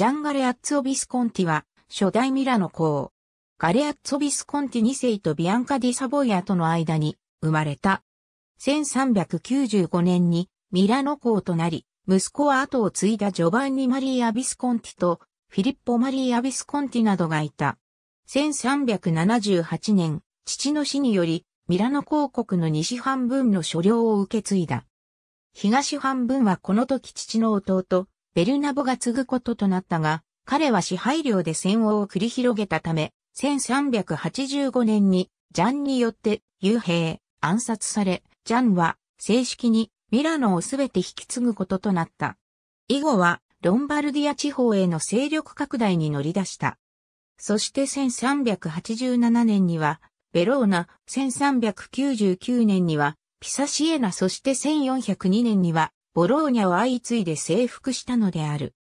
ジャンガレアッツオビスコンティは、初代ミラノ公。ガレアッツオビスコンティ2世とビアンカ・ディ・サボイアとの間に生まれた。1395年にミラノ公となり、息子は後を継いだジョバンニ・マリー・アビスコンティとフィリッポ・マリー・アビスコンティなどがいた。1378年、父の死により、ミラノ公国の西半分の所領を受け継いだ。東半分はこの時父の弟、ベルナボが継ぐこととなったが、彼は支配領で戦王を繰り広げたため、1385年にジャンによって幽閉、暗殺され、ジャンは正式にミラノをすべて引き継ぐこととなった。以後はロンバルディア地方への勢力拡大に乗り出した。そして1387年には、ベローナ、1399年には、ピサシエナそして1402年には、ボローニャを相次いで征服したのである。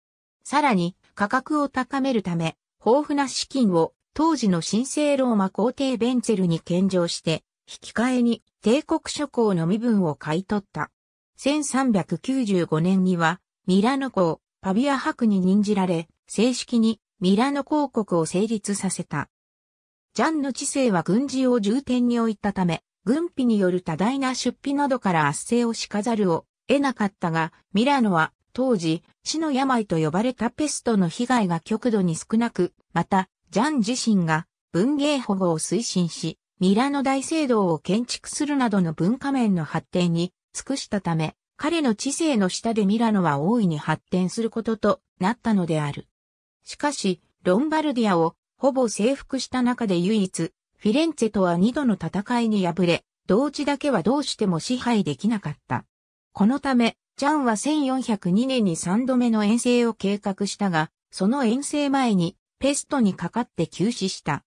さらに、価格を高めるため、豊富な資金を当時の神聖ローマ皇帝ベンツェルに献上して、引き換えに帝国諸侯の身分を買い取った。1395年には、ミラノ公、パビア博に任じられ、正式にミラノ公国を成立させた。ジャンの知性は軍事を重点に置いたため、軍費による多大な出費などから圧政をしかざるを得なかったが、ミラノは当時、死の病と呼ばれたペストの被害が極度に少なく、また、ジャン自身が文芸保護を推進し、ミラノ大聖堂を建築するなどの文化面の発展に尽くしたため、彼の知性の下でミラノは大いに発展することとなったのである。しかし、ロンバルディアをほぼ征服した中で唯一、フィレンツェとは二度の戦いに敗れ、同時だけはどうしても支配できなかった。このため、ジャンは1402年に3度目の遠征を計画したが、その遠征前にペストにかかって急死した。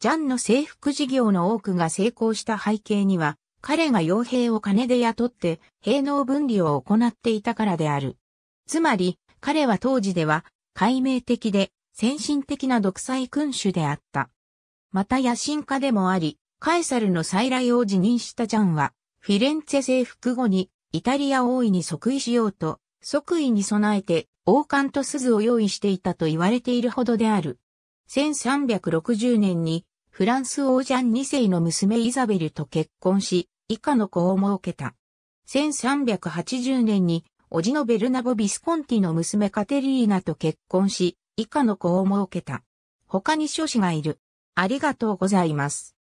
ジャンの征服事業の多くが成功した背景には、彼が傭兵を金で雇って兵能分離を行っていたからである。つまり、彼は当時では、解明的で、先進的な独裁君主であった。また野心家でもあり、カエサルの再来を辞任したジャンは、フィレンツェ征服後にイタリア王位に即位しようと、即位に備えて王冠と鈴を用意していたと言われているほどである。1360年にフランス王ジャン2世の娘イザベルと結婚し、以下の子を設けた。1380年に、おじのベルナボ・ビスコンティの娘カテリーナと結婚し、以下の子を設けた。他に諸子がいる。ありがとうございます。